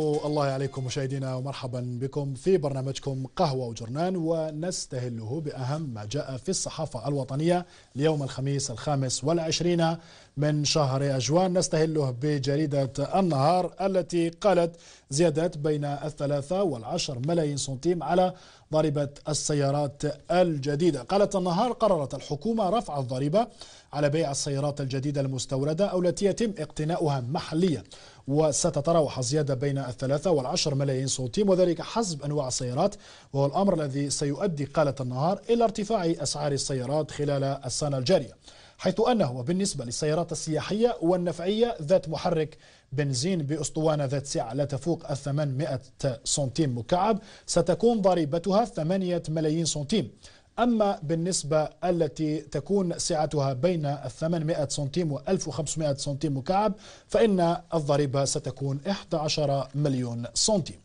الله عليكم مشاهدينا ومرحبا بكم في برنامجكم قهوة وجرنان ونستهله بأهم ما جاء في الصحافة الوطنية ليوم الخميس الخامس والعشرين من شهر أجوان نستهله بجريدة النهار التي قالت زيادات بين الثلاثة والعشر ملايين سنتيم على ضريبة السيارات الجديدة قالت النهار قررت الحكومة رفع الضريبة على بيع السيارات الجديدة المستوردة أو التي يتم اقتناؤها محليا وستتراوح الزيادة بين الثلاثة والعشر ملايين سنتيم وذلك حسب أنواع السيارات وهو الأمر الذي سيؤدي قالة النهار إلى ارتفاع أسعار السيارات خلال السنة الجارية حيث أنه بالنسبة للسيارات السياحية والنفعية ذات محرك بنزين بأسطوانة ذات سعة لا تفوق 800 سنتيم مكعب ستكون ضريبتها 8 ملايين سنتيم أما بالنسبة التي تكون سعتها بين 800 سنتيم و 1500 سنتيم مكعب فإن الضريبة ستكون 11 مليون سنتيم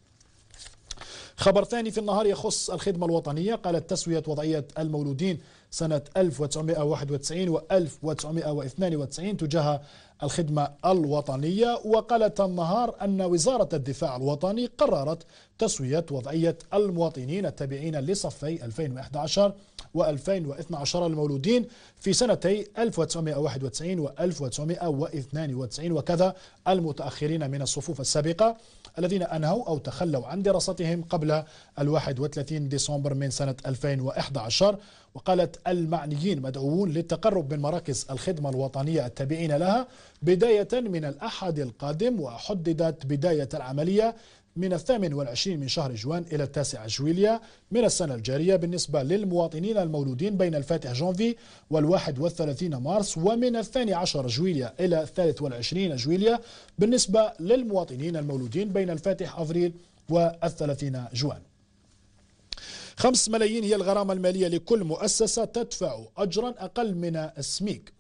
خبر ثاني في النهار يخص الخدمة الوطنية قالت تسوية وضعية المولودين سنة 1991 و 1992 تجاه الخدمة الوطنية وقالت النهار أن وزارة الدفاع الوطني قررت تسوية وضعية المواطنين التابعين لصفي 2011 و2012 المولودين في سنتي 1991 و1992 وكذا المتأخرين من الصفوف السابقة الذين أنهوا أو تخلوا عن دراستهم قبل ال 31 ديسمبر من سنة 2011 وقالت المعنيين مدعوون للتقرب من مراكز الخدمة الوطنية التابعين لها بداية من الأحد القادم وحددت بداية العملية من الثامن والعشرين من شهر جوان إلى التاسع جويليا من السنة الجارية بالنسبة للمواطنين المولودين بين الفاتح جونفي والواحد والثلاثين مارس ومن الثاني عشر جويليا إلى الثالث والعشرين جويليا بالنسبة للمواطنين المولودين بين الفاتح أفريل والثلاثين جوان خمس ملايين هي الغرامة المالية لكل مؤسسة تدفع أجرا أقل من السميك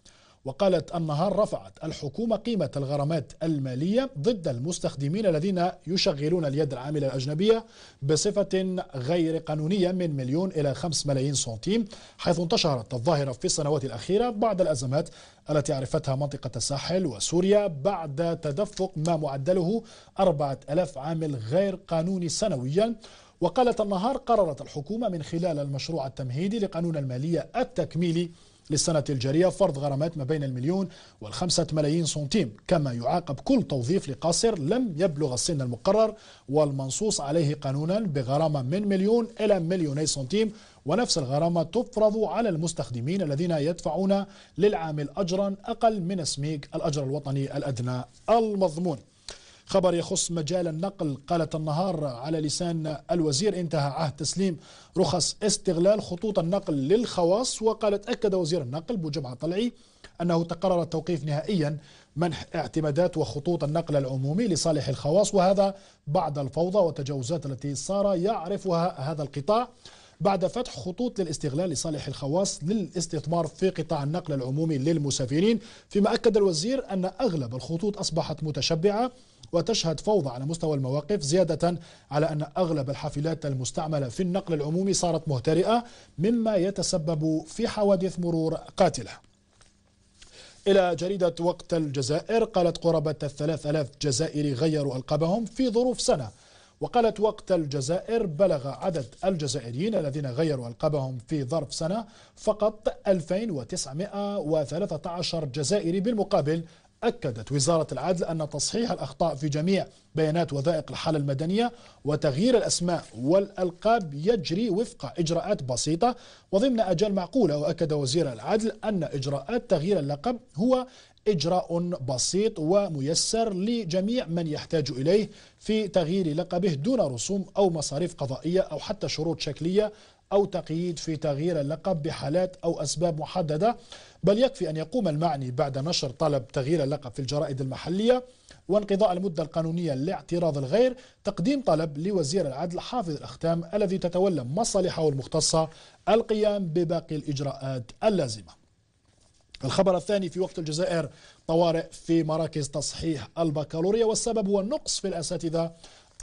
وقالت النهار رفعت الحكومة قيمة الغرامات المالية ضد المستخدمين الذين يشغلون اليد العاملة الأجنبية بصفة غير قانونية من مليون إلى خمس ملايين سنتيم حيث انتشرت الظاهرة في السنوات الأخيرة بعد الأزمات التي عرفتها منطقة الساحل وسوريا بعد تدفق ما معدله 4000 عامل غير قانوني سنويا وقالت النهار قررت الحكومة من خلال المشروع التمهيدي لقانون المالية التكميلي للسنة الجارية فرض غرامات ما بين المليون والخمسة ملايين سنتيم كما يعاقب كل توظيف لقاصر لم يبلغ السن المقرر والمنصوص عليه قانونا بغرامة من مليون إلى مليوني سنتيم ونفس الغرامة تفرض على المستخدمين الذين يدفعون للعامل أجرا أقل من سميك الأجر الوطني الأدنى المضمون خبر يخص مجال النقل قالت النهار على لسان الوزير انتهى عهد تسليم رخص استغلال خطوط النقل للخواص وقالت أكد وزير النقل بجمعة طلعي أنه تقرر التوقيف نهائيا منح اعتمادات وخطوط النقل العمومي لصالح الخواص وهذا بعد الفوضى والتجاوزات التي صار يعرفها هذا القطاع بعد فتح خطوط للاستغلال لصالح الخواص للاستثمار في قطاع النقل العمومي للمسافرين فيما أكد الوزير أن أغلب الخطوط أصبحت متشبعة وتشهد فوضى على مستوى المواقف زيادة على أن أغلب الحافلات المستعملة في النقل العمومي صارت مهترئة مما يتسبب في حوادث مرور قاتلة إلى جريدة وقت الجزائر قالت قرابة الثلاث ألاف جزائري غيروا ألقابهم في ظروف سنة وقالت وقت الجزائر بلغ عدد الجزائريين الذين غيروا ألقابهم في ظرف سنة فقط 2913 جزائري بالمقابل أكدت وزارة العدل أن تصحيح الأخطاء في جميع بيانات وثائق الحالة المدنية وتغيير الأسماء والألقاب يجري وفق إجراءات بسيطة وضمن أجال معقولة وأكد وزير العدل أن إجراءات تغيير اللقب هو إجراء بسيط وميسر لجميع من يحتاج إليه في تغيير لقبه دون رسوم أو مصاريف قضائية أو حتى شروط شكلية أو تقييد في تغيير اللقب بحالات أو أسباب محددة بل يكفي أن يقوم المعني بعد نشر طلب تغيير اللقب في الجرائد المحلية وانقضاء المدة القانونية لاعتراض الغير تقديم طلب لوزير العدل حافظ الأختام الذي تتولى مصالحه المختصة القيام بباقي الإجراءات اللازمة الخبر الثاني في وقت الجزائر طوارئ في مراكز تصحيح البكالوريا والسبب هو النقص في الأساتذة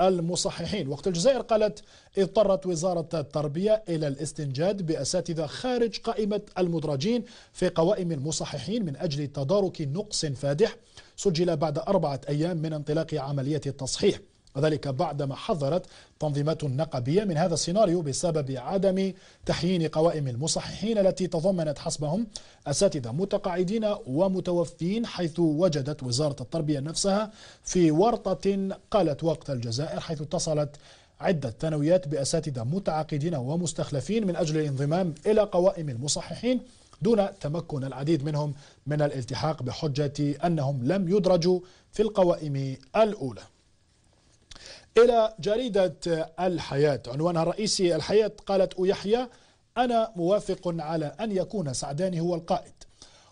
المصححين وقت الجزائر قالت اضطرت وزارة التربية إلى الاستنجاد بأساتذة خارج قائمة المدرجين في قوائم المصححين من أجل تدارك نقص فادح سجل بعد أربعة أيام من انطلاق عملية التصحيح وذلك بعدما حذرت تنظيمات نقبية من هذا السيناريو بسبب عدم تحيين قوائم المصححين التي تضمنت حسبهم أساتذة متقاعدين ومتوفين حيث وجدت وزارة التربية نفسها في ورطة قالت وقت الجزائر حيث اتصلت عدة ثانويات بأساتذة متعاقدين ومستخلفين من أجل الانضمام إلى قوائم المصححين دون تمكن العديد منهم من الالتحاق بحجة أنهم لم يدرجوا في القوائم الأولى إلى جريدة الحياة عنوانها الرئيسي الحياة قالت يحيى أنا موافق على أن يكون سعداني هو القائد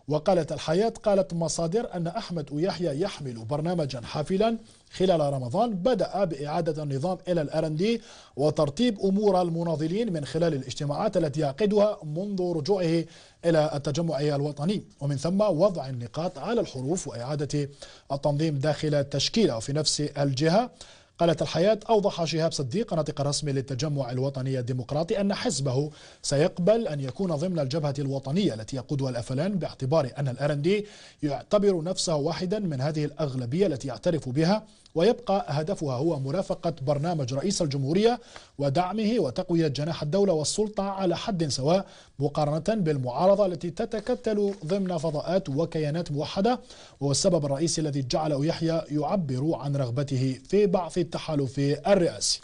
وقالت الحياة قالت مصادر أن أحمد يحيى يحمل برنامجا حافلا خلال رمضان بدأ بإعادة النظام إلى الأرندي وترتيب أمور المناضلين من خلال الاجتماعات التي يعقدها منذ رجوعه إلى التجمع الوطني ومن ثم وضع النقاط على الحروف وإعادة التنظيم داخل التشكيلة وفي نفس الجهة قالت الحياة أوضح شهاب صديق ناطق رسمي للتجمع الوطني الديمقراطي أن حزبه سيقبل أن يكون ضمن الجبهة الوطنية التي يقودها الأفلان باعتبار أن الأرندي يعتبر نفسه واحدا من هذه الأغلبية التي يعترف بها ويبقى هدفها هو مرافقة برنامج رئيس الجمهورية ودعمه وتقوية جناح الدولة والسلطة على حد سواء مقارنة بالمعارضة التي تتكتل ضمن فضاءات وكيانات موحدة وهو السبب الرئيسي الذي جعله يحيى يعبر عن رغبته في بعث التحالف الرئاسي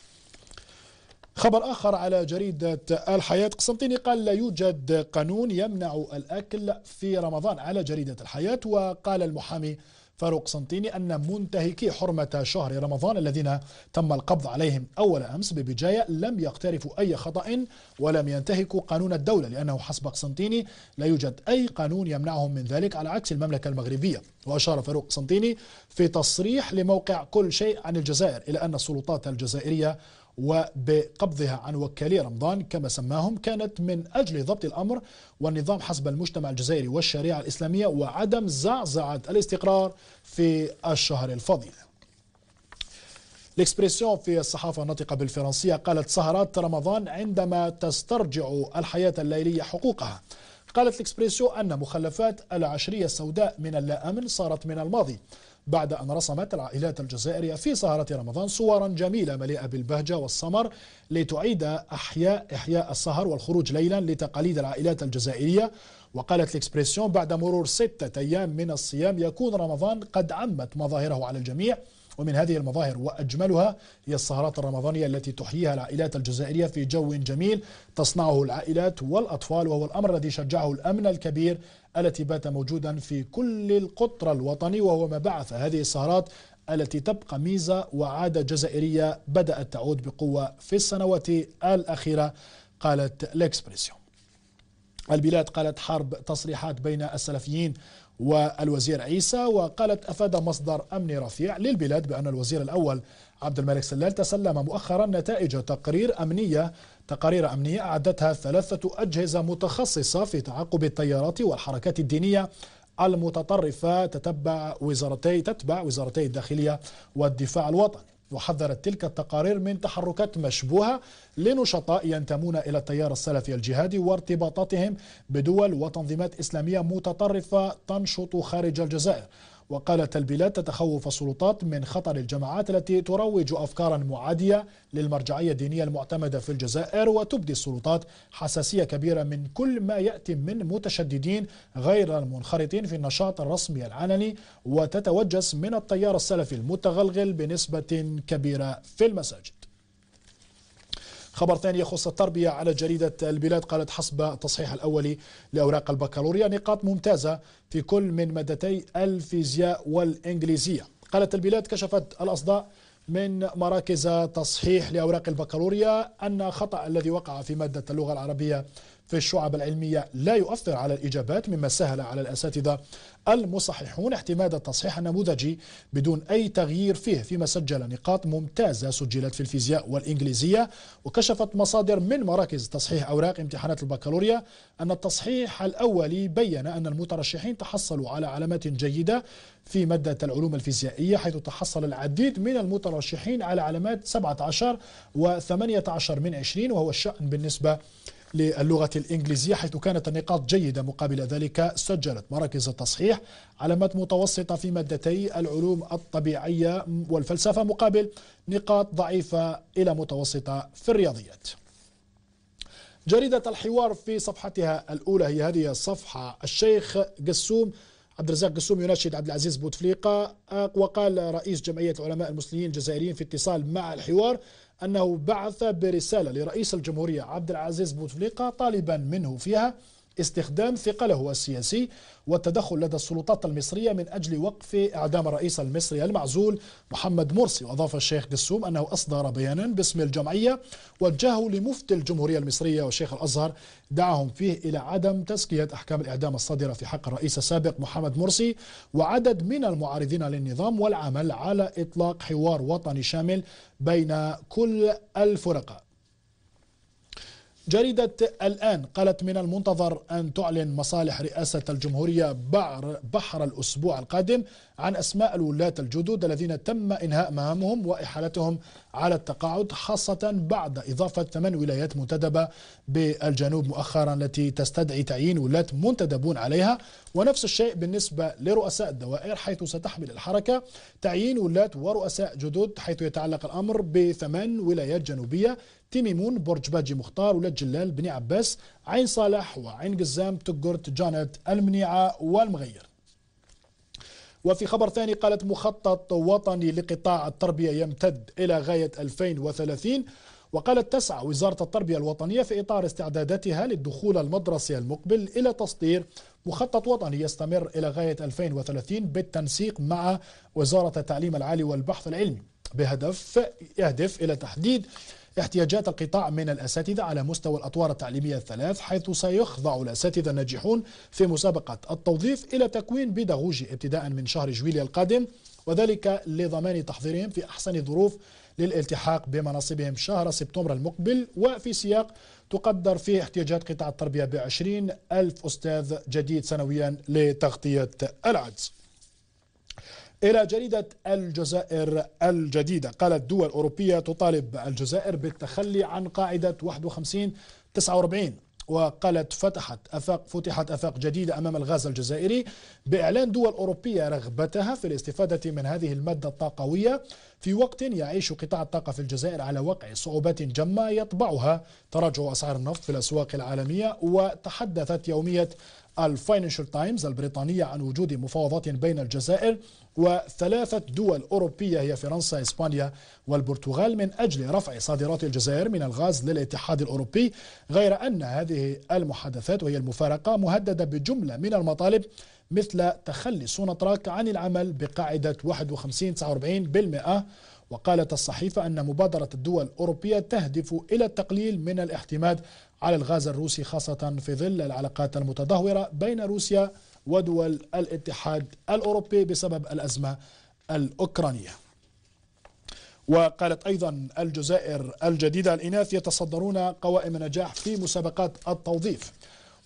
خبر آخر على جريدة الحياة قسنطيني قال لا يوجد قانون يمنع الأكل في رمضان على جريدة الحياة وقال المحامي فاروق قسنطيني أن منتهكي حرمة شهر رمضان الذين تم القبض عليهم أول أمس ببجاية لم يقترفوا أي خطأ ولم ينتهكوا قانون الدولة لأنه حسب قسنطيني لا يوجد أي قانون يمنعهم من ذلك على عكس المملكة المغربية وأشار فاروق قسنطيني في تصريح لموقع كل شيء عن الجزائر إلى أن السلطات الجزائرية وبقبضها عن وكالي رمضان كما سماهم كانت من أجل ضبط الأمر والنظام حسب المجتمع الجزائري والشريعة الإسلامية وعدم زعزعة الاستقرار في الشهر الفضيل الاكسبريسيون في الصحافة الناطقة بالفرنسية قالت سهرات رمضان عندما تسترجع الحياة الليلية حقوقها قالت الاكسبريسيو أن مخلفات العشرية السوداء من اللا أمن صارت من الماضي بعد أن رسمت العائلات الجزائرية في سهرة رمضان صورا جميلة مليئة بالبهجة والسمر لتعيد أحياء إحياء السهر والخروج ليلا لتقاليد العائلات الجزائرية وقالت الإكسبريسيون بعد مرور ستة أيام من الصيام يكون رمضان قد عمت مظاهره على الجميع ومن هذه المظاهر وأجملها هي السهرات الرمضانية التي تحييها العائلات الجزائرية في جو جميل تصنعه العائلات والأطفال وهو الأمر الذي شجعه الأمن الكبير التي بات موجودا في كل القطر الوطني وهو ما بعث هذه السهرات التي تبقى ميزة وعادة جزائرية بدأت تعود بقوة في السنوات الأخيرة قالت الإكسبريسيون البلاد قالت حرب تصريحات بين السلفيين والوزير عيسى وقالت أفاد مصدر أمني رفيع للبلاد بأن الوزير الأول عبد الملك سلال تسلم مؤخرا نتائج تقرير أمنية تقارير أمنية أعدتها ثلاثة أجهزة متخصصة في تعقب التيارات والحركات الدينية المتطرفة تتبع وزارتي تتبع وزارتي الداخلية والدفاع الوطني وحذرت تلك التقارير من تحركات مشبوهة لنشطاء ينتمون إلى التيار السلفي الجهادي وارتباطاتهم بدول وتنظيمات إسلامية متطرفة تنشط خارج الجزائر وقالت البلاد تتخوف السلطات من خطر الجماعات التي تروج أفكارا معادية للمرجعية الدينية المعتمدة في الجزائر وتبدي السلطات حساسية كبيرة من كل ما يأتي من متشددين غير المنخرطين في النشاط الرسمي العلني وتتوجس من التيار السلفي المتغلغل بنسبة كبيرة في المساجد خبر ثاني يخص التربية على جريدة البلاد قالت حسب التصحيح الأولي لأوراق البكالوريا نقاط ممتازة في كل من مادتي الفيزياء والإنجليزية قالت البلاد كشفت الأصداء من مراكز تصحيح لأوراق البكالوريا أن خطأ الذي وقع في مادة اللغة العربية في الشعب العلمية لا يؤثر على الإجابات مما سهل على الأساتذة المصححون اعتماد التصحيح النموذجي بدون أي تغيير فيه فيما سجل نقاط ممتازة سجلت في الفيزياء والإنجليزية وكشفت مصادر من مراكز تصحيح أوراق امتحانات البكالوريا أن التصحيح الأولي بين أن المترشحين تحصلوا على علامات جيدة في مادة العلوم الفيزيائية حيث تحصل العديد من المترشحين على علامات 17 و18 من 20 وهو الشأن بالنسبة للغة الإنجليزية حيث كانت النقاط جيدة مقابل ذلك سجلت مراكز التصحيح علامات متوسطة في مادتي العلوم الطبيعية والفلسفة مقابل نقاط ضعيفة إلى متوسطة في الرياضيات جريدة الحوار في صفحتها الأولى هي هذه الصفحة الشيخ قسوم عبد الرزاق قسوم يناشد عبد العزيز بوتفليقة وقال رئيس جمعية العلماء المسلمين الجزائريين في اتصال مع الحوار أنه بعث برسالة لرئيس الجمهورية عبد العزيز بوتفليقة طالبا منه فيها استخدام ثقله السياسي والتدخل لدى السلطات المصرية من أجل وقف إعدام الرئيس المصري المعزول محمد مرسي وأضاف الشيخ قسوم أنه أصدر بيانا باسم الجمعية وجهه لمفتي الجمهورية المصرية وشيخ الأزهر دعاهم فيه إلى عدم تزكية أحكام الإعدام الصادرة في حق الرئيس السابق محمد مرسي وعدد من المعارضين للنظام والعمل على إطلاق حوار وطني شامل بين كل الفرقاء جريدة الآن قالت من المنتظر أن تعلن مصالح رئاسة الجمهورية بحر الأسبوع القادم عن أسماء الولاة الجدد الذين تم إنهاء مهامهم وإحالتهم على التقاعد خاصة بعد إضافة ثمان ولايات منتدبة بالجنوب مؤخرا التي تستدعي تعيين ولاة منتدبون عليها ونفس الشيء بالنسبة لرؤساء الدوائر حيث ستحمل الحركة تعيين ولاة ورؤساء جدد حيث يتعلق الأمر بثمان ولايات جنوبية تيميمون برج باجي مختار ولاد جلال بني عباس عين صالح وعين قزام تقرت جانت المنيعة والمغير وفي خبر ثاني قالت مخطط وطني لقطاع التربية يمتد إلى غاية 2030 وقالت تسعى وزارة التربية الوطنية في إطار استعداداتها للدخول المدرسي المقبل إلى تصدير مخطط وطني يستمر إلى غاية 2030 بالتنسيق مع وزارة التعليم العالي والبحث العلمي بهدف يهدف إلى تحديد احتياجات القطاع من الأساتذة على مستوى الأطوار التعليمية الثلاث حيث سيخضع الأساتذة الناجحون في مسابقة التوظيف إلى تكوين بيداغوجي ابتداء من شهر جويلية القادم وذلك لضمان تحضيرهم في أحسن ظروف للالتحاق بمناصبهم شهر سبتمبر المقبل وفي سياق تقدر فيه احتياجات قطاع التربية ب ألف أستاذ جديد سنويا لتغطية العجز إلى جريدة الجزائر الجديدة قالت دول أوروبية تطالب الجزائر بالتخلي عن قاعدة 51 49 وقالت فتحت أفاق فتحت أفاق جديدة أمام الغاز الجزائري بإعلان دول أوروبية رغبتها في الاستفادة من هذه المادة الطاقوية في وقت يعيش قطاع الطاقة في الجزائر على وقع صعوبات جمة يطبعها تراجع أسعار النفط في الأسواق العالمية وتحدثت يومية الفاينانشال تايمز البريطانية عن وجود مفاوضات بين الجزائر وثلاثة دول أوروبية هي فرنسا إسبانيا والبرتغال من أجل رفع صادرات الجزائر من الغاز للاتحاد الأوروبي غير أن هذه المحادثات وهي المفارقة مهددة بجملة من المطالب مثل تخلي سوناتراك عن العمل بقاعدة 51 49% وقالت الصحيفة أن مبادرة الدول الأوروبية تهدف إلى التقليل من الاعتماد على الغاز الروسي خاصة في ظل العلاقات المتدهورة بين روسيا ودول الاتحاد الأوروبي بسبب الأزمة الأوكرانية وقالت أيضا الجزائر الجديدة الإناث يتصدرون قوائم نجاح في مسابقات التوظيف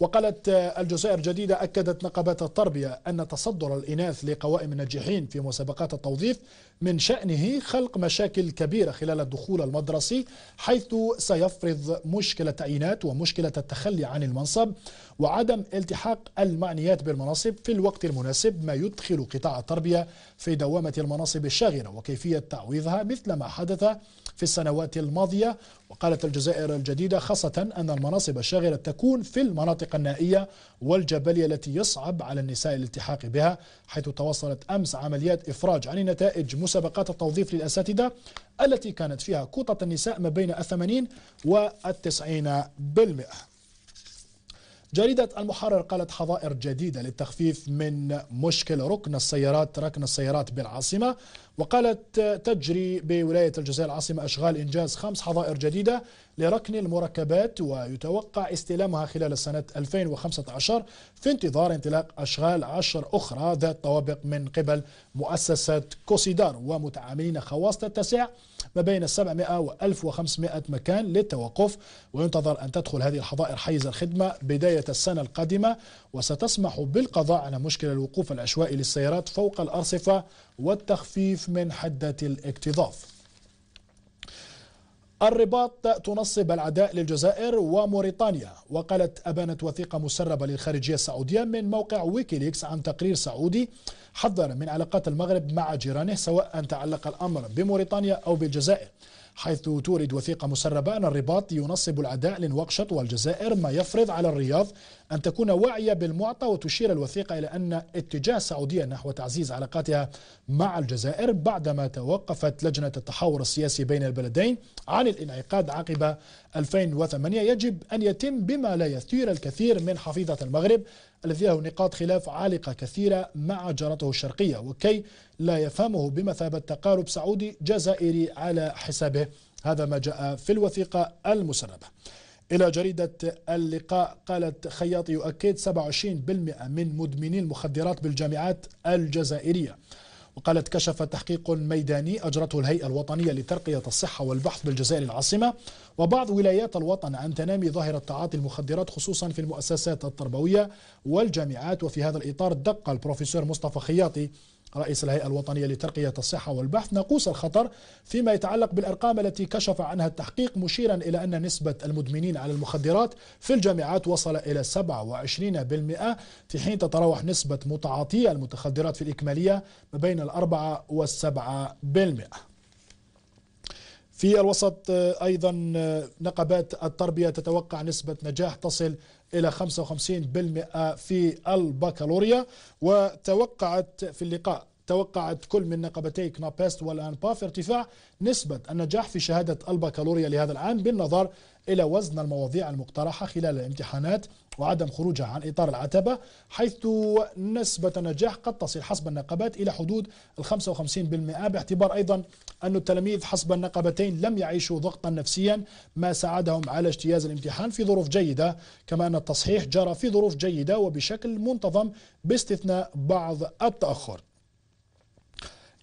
وقالت الجزائر جديدة أكدت نقابات التربية أن تصدر الإناث لقوائم الناجحين في مسابقات التوظيف من شأنه خلق مشاكل كبيرة خلال الدخول المدرسي حيث سيفرض مشكلة تعيينات ومشكلة التخلي عن المنصب وعدم التحاق المعنيات بالمناصب في الوقت المناسب ما يدخل قطاع التربية في دوامة المناصب الشاغرة وكيفية تعويضها مثل ما حدث في السنوات الماضية وقالت الجزائر الجديدة خاصة أن المناصب الشاغرة تكون في المناطق النائية والجبلية التي يصعب على النساء الالتحاق بها حيث توصلت أمس عمليات إفراج عن نتائج مسابقات التوظيف للأساتذة التي كانت فيها كوطة النساء ما بين الثمانين والتسعين بالمئة جريدة المحرر قالت حظائر جديدة للتخفيف من مشكل ركن السيارات ركن السيارات بالعاصمة وقالت تجري بولاية الجزائر العاصمة أشغال إنجاز خمس حظائر جديدة لركن المركبات ويتوقع استلامها خلال سنة 2015 في انتظار انطلاق أشغال عشر أخرى ذات طوابق من قبل مؤسسة كوسيدار ومتعاملين خواص تتسع ما بين 700 و 1500 مكان للتوقف وينتظر أن تدخل هذه الحظائر حيز الخدمة بداية السنة القادمة وستسمح بالقضاء على مشكلة الوقوف العشوائي للسيارات فوق الأرصفة والتخفيف من حدة الاكتظاظ الرباط تنصب العداء للجزائر وموريتانيا وقالت أبانت وثيقة مسربة للخارجية السعودية من موقع ويكيليكس عن تقرير سعودي حذر من علاقات المغرب مع جيرانه سواء تعلق الأمر بموريتانيا أو بالجزائر حيث تورد وثيقة مسربة أن الرباط ينصب العداء لنواقشط والجزائر ما يفرض على الرياض أن تكون واعية بالمعطى وتشير الوثيقة إلى أن اتجاه السعودية نحو تعزيز علاقاتها مع الجزائر بعدما توقفت لجنة التحاور السياسي بين البلدين عن الانعقاد عقب 2008 يجب أن يتم بما لا يثير الكثير من حفيظة المغرب الذي له نقاط خلاف عالقة كثيرة مع جارته الشرقية وكي لا يفهمه بمثابة تقارب سعودي جزائري على حسابه هذا ما جاء في الوثيقة المسربة إلى جريدة اللقاء قالت خياطي يؤكد 27% من مدمني المخدرات بالجامعات الجزائرية وقالت كشف تحقيق ميداني أجرته الهيئة الوطنية لترقية الصحة والبحث بالجزائر العاصمة وبعض ولايات الوطن عن تنامي ظاهرة تعاطي المخدرات خصوصا في المؤسسات التربوية والجامعات وفي هذا الإطار دق البروفيسور مصطفى خياطي رئيس الهيئة الوطنية لترقية الصحة والبحث ناقوس الخطر فيما يتعلق بالأرقام التي كشف عنها التحقيق مشيرا إلى أن نسبة المدمنين على المخدرات في الجامعات وصل إلى 27% في حين تتراوح نسبة متعاطي المتخدرات في الإكمالية ما بين الأربعة والسبعة بالمئة في الوسط آه، أيضا آه، نقابات التربية تتوقع نسبة نجاح تصل إلى 55% في البكالوريا وتوقعت في اللقاء توقعت كل من نقبتي كنابست والأنباف ارتفاع نسبة النجاح في شهادة البكالوريا لهذا العام بالنظر إلى وزن المواضيع المقترحة خلال الامتحانات وعدم خروجها عن إطار العتبة حيث نسبة النجاح قد تصل حسب النقابات إلى حدود ال 55% باعتبار أيضا أن التلاميذ حسب النقابتين لم يعيشوا ضغطا نفسيا ما ساعدهم على اجتياز الامتحان في ظروف جيدة كما أن التصحيح جرى في ظروف جيدة وبشكل منتظم باستثناء بعض التأخر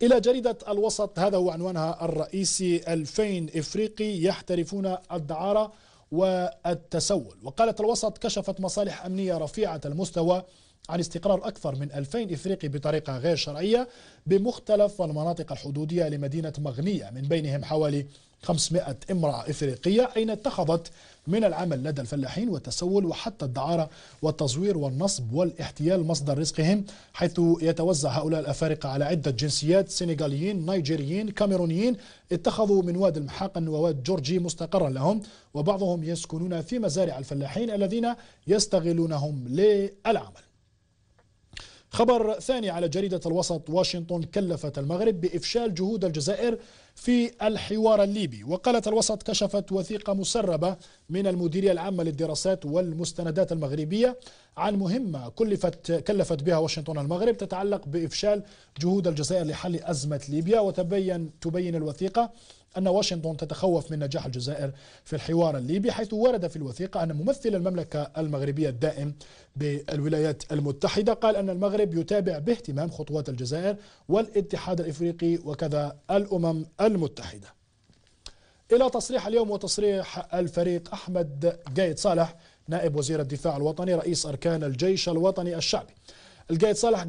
إلى جريدة الوسط هذا هو عنوانها الرئيسي 2000 إفريقي يحترفون الدعارة والتسول وقالت الوسط كشفت مصالح أمنية رفيعة المستوى عن استقرار أكثر من 2000 إفريقي بطريقة غير شرعية بمختلف المناطق الحدودية لمدينة مغنية من بينهم حوالي 500 امرأة إفريقية أين اتخذت من العمل لدى الفلاحين والتسول وحتى الدعارة والتزوير والنصب والاحتيال مصدر رزقهم حيث يتوزع هؤلاء الأفارقة على عدة جنسيات سنغاليين نيجيريين كاميرونيين اتخذوا من واد المحاقن وواد جورجي مستقرا لهم وبعضهم يسكنون في مزارع الفلاحين الذين يستغلونهم للعمل خبر ثاني على جريدة الوسط واشنطن كلفت المغرب بإفشال جهود الجزائر في الحوار الليبي وقالت الوسط كشفت وثيقة مسربة من المديرية العامة للدراسات والمستندات المغربية عن مهمة كلفت كلفت بها واشنطن المغرب تتعلق بإفشال جهود الجزائر لحل أزمة ليبيا وتبين تبين الوثيقة أن واشنطن تتخوف من نجاح الجزائر في الحوار الليبي حيث ورد في الوثيقة أن ممثل المملكة المغربية الدائم بالولايات المتحدة قال أن المغرب يتابع باهتمام خطوات الجزائر والاتحاد الإفريقي وكذا الأمم المتحدة إلى تصريح اليوم وتصريح الفريق أحمد جايد صالح نائب وزير الدفاع الوطني رئيس أركان الجيش الوطني الشعبي القائد صالح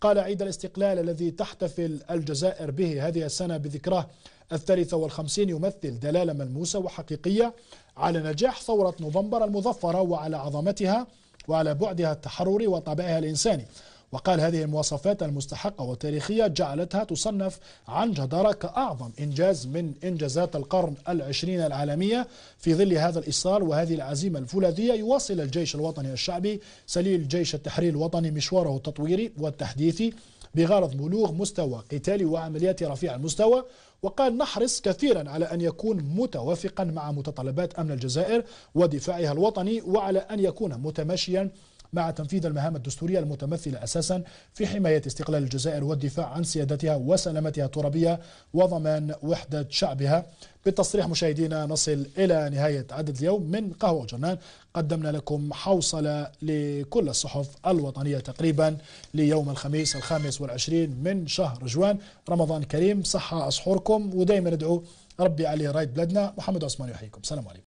قال عيد الاستقلال الذي تحتفل الجزائر به هذه السنة بذكراه الثالثة والخمسين يمثل دلالة ملموسة وحقيقية على نجاح ثورة نوفمبر المظفرة وعلى عظمتها وعلى بعدها التحرري وطابعها الإنساني وقال هذه المواصفات المستحقة والتاريخية جعلتها تصنف عن جدارة كأعظم إنجاز من إنجازات القرن العشرين العالمية في ظل هذا الإصرار وهذه العزيمة الفولاذية يواصل الجيش الوطني الشعبي سليل جيش التحرير الوطني مشواره التطويري والتحديثي بغرض بلوغ مستوى قتالي وعمليات رفيع المستوى وقال نحرص كثيرا على أن يكون متوافقا مع متطلبات أمن الجزائر ودفاعها الوطني وعلى أن يكون متماشيا مع تنفيذ المهام الدستورية المتمثلة أساسا في حماية استقلال الجزائر والدفاع عن سيادتها وسلامتها الترابية وضمان وحدة شعبها بالتصريح مشاهدينا نصل إلى نهاية عدد اليوم من قهوة جنان قدمنا لكم حوصلة لكل الصحف الوطنية تقريبا ليوم الخميس الخامس والعشرين من شهر جوان رمضان كريم صحة أصحوركم ودائما ندعو ربي عليه رايد بلادنا محمد عثمان يحييكم سلام عليكم